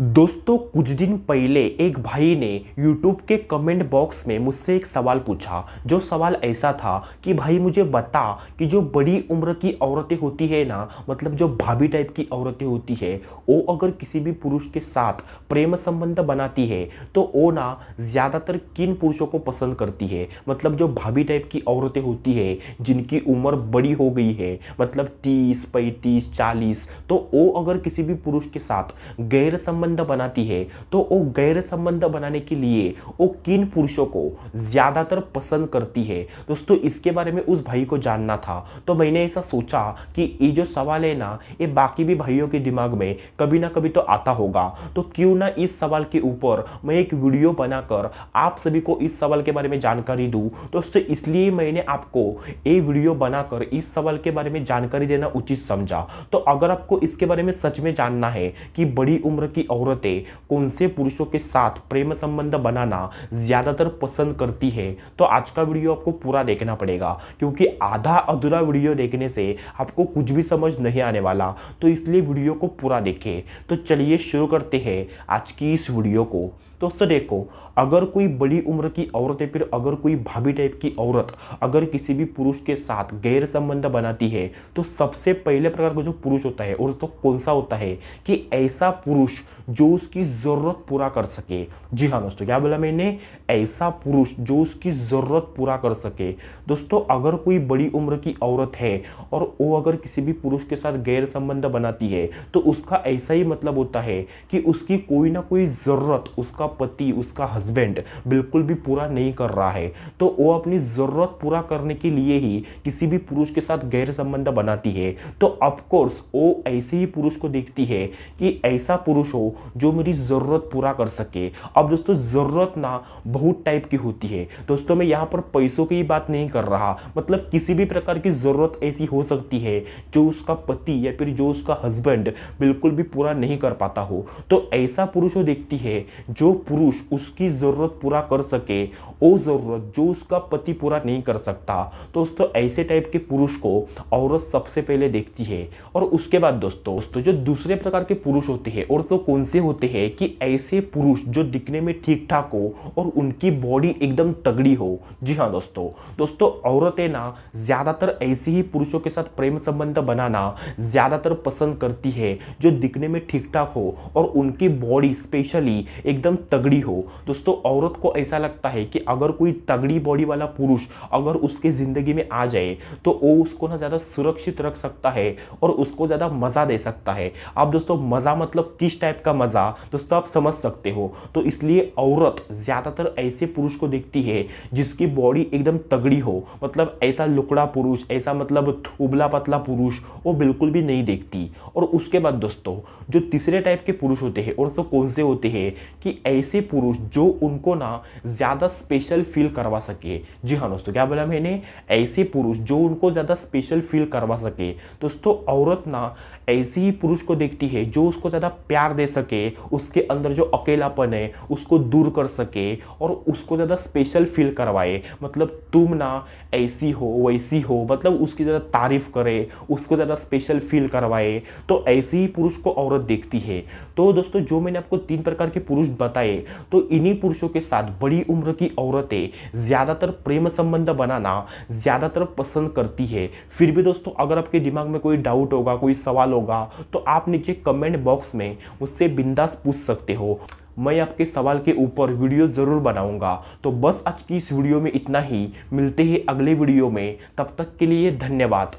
दोस्तों कुछ दिन पहले एक भाई ने यूट्यूब के कमेंट बॉक्स में मुझसे एक सवाल पूछा जो सवाल ऐसा था कि भाई मुझे बता कि जो बड़ी उम्र की औरतें होती है ना मतलब जो भाभी टाइप की औरतें होती है वो अगर किसी भी पुरुष के साथ प्रेम संबंध बनाती है तो वो ना ज़्यादातर किन पुरुषों को पसंद करती है मतलब जो भाभी टाइप की औरतें होती है जिनकी उम्र बड़ी हो गई है मतलब तीस पैंतीस चालीस तो वो अगर किसी भी पुरुष के साथ गैर संबंध संबंध बनाती है तो वो गैर संबंध बनाने के लिए वो किन पुरुषों को ज़्यादातर पसंद करती है दोस्तों इसके बारे में उस भाई को जानना था तो मैंने ऐसा सोचा कि ये जो सवाल है ना ये बाकी भी भाइयों के दिमाग में कभी ना कभी तो आता होगा तो क्यों ना इस सवाल के ऊपर मैं एक वीडियो बनाकर आप सभी को इस सवाल के बारे में जानकारी दूँ दोस्तों इसलिए मैंने आपको ये वीडियो बनाकर इस सवाल के बारे में जानकारी देना उचित समझा तो अगर आपको इसके बारे में सच में जानना है कि बड़ी उम्र की औरतें कौन से पुरुषों के साथ प्रेम संबंध बनाना ज़्यादातर पसंद करती है तो आज का वीडियो आपको पूरा देखना पड़ेगा क्योंकि आधा अधूरा वीडियो देखने से आपको कुछ भी समझ नहीं आने वाला तो इसलिए वीडियो को पूरा देखें तो चलिए शुरू करते हैं आज की इस वीडियो को दोस्तों देखो अगर कोई बड़ी उम्र की औरत है फिर अगर कोई भाभी टाइप की औरत अगर किसी भी पुरुष के साथ गैर संबंध बनाती है तो सबसे पहले प्रकार का जो पुरुष होता है और तो कौन सा होता है कि ऐसा पुरुष जो उसकी ज़रूरत पूरा कर सके जी हाँ दोस्तों क्या बोला मैंने ऐसा पुरुष जो उसकी ज़रूरत पूरा कर सके दोस्तों अगर कोई बड़ी उम्र की औरत है और वो अगर किसी भी पुरुष के साथ गैर संबंध बनाती है तो उसका ऐसा ही मतलब होता है कि उसकी कोई ना कोई ज़रूरत उसका पति उसका हस्बैंड बिल्कुल भी पूरा नहीं कर रहा है तो वो अपनी ज़रूरत पूरा करने के लिए ही किसी भी पुरुष के साथ गैर संबंध बनाती है तो ऑफकोर्स वो ऐसे ही पुरुष को देखती है कि ऐसा पुरुष हो जो मेरी ज़रूरत पूरा कर सके अब दोस्तों ज़रूरत ना बहुत टाइप की होती है दोस्तों मैं यहाँ पर पैसों की बात नहीं कर रहा मतलब किसी भी प्रकार की ज़रूरत ऐसी हो सकती है जो उसका पति या फिर जो उसका हस्बैंड बिल्कुल भी पूरा नहीं कर पाता हो तो ऐसा पुरुष वो देखती है जो पुरुष उसकी ज़रूरत पूरा कर सके वो ज़रूरत जो उसका पति पूरा नहीं कर सकता दोस्तों ऐसे टाइप के पुरुष को औरत सबसे पहले देखती है और उसके बाद दोस्तों दोस्तों जो दूसरे प्रकार के पुरुष होते हैं और तो कौन से होते हैं कि ऐसे पुरुष जो दिखने दिखने में ठीक ठाक हो और उनकी बॉडी एकदम तगड़ी हो जी हाँ दोस्तों दोस्तों औरतें ना ज़्यादातर ऐसे ही पुरुषों के साथ प्रेम संबंध बनाना ज़्यादातर पसंद करती है जो दिखने में ठीक ठाक हो और उनकी बॉडी स्पेशली एकदम तगड़ी हो दोस्तों औरत को ऐसा लगता है कि अगर कोई तगड़ी बॉडी वाला पुरुष अगर उसके ज़िंदगी में आ जाए तो वो उसको ना ज़्यादा सुरक्षित रख सकता है और उसको ज़्यादा मज़ा दे सकता है आप दोस्तों मज़ा मतलब किस टाइप का मज़ा दोस्तों आप समझ सकते हो तो इस इसलिए औरत ज़्यादातर ऐसे पुरुष को देखती है जिसकी बॉडी एकदम तगड़ी हो मतलब ऐसा लुकड़ा पुरुष ऐसा मतलब उबला पतला पुरुष वो बिल्कुल भी नहीं देखती और उसके बाद दोस्तों जो तीसरे टाइप के पुरुष होते हैं और सो कौन से होते हैं कि ऐसे पुरुष जो उनको ना ज़्यादा स्पेशल फील करवा सके जी हाँ दोस्तों क्या बोला मैंने ऐसे पुरुष जो उनको ज़्यादा स्पेशल फील करवा सके दोस्तों औरत ना ऐसे ही पुरुष को देखती है जो उसको ज़्यादा प्यार दे सके उसके अंदर जो अकेलापन है उसको दूर कर सके और उसको ज़्यादा स्पेशल फील करवाए मतलब तुम ना ऐसी हो वैसी हो मतलब उसकी ज़्यादा तारीफ़ करे उसको ज़्यादा स्पेशल फील करवाए तो ऐसे ही पुरुष को औरत देखती है तो दोस्तों जो मैंने आपको तीन प्रकार के पुरुष बताए तो इन्हीं पुरुषों के साथ बड़ी उम्र की औरतें ज़्यादातर प्रेम संबंध बनाना ज़्यादातर पसंद करती है फिर भी दोस्तों अगर आपके दिमाग में कोई डाउट होगा कोई सवाल होगा तो आप नीचे कमेंट बॉक्स में उससे बिंदास पूछ सकते हो मैं आपके सवाल के ऊपर वीडियो ज़रूर बनाऊंगा तो बस आज की इस वीडियो में इतना ही मिलते हैं अगले वीडियो में तब तक के लिए धन्यवाद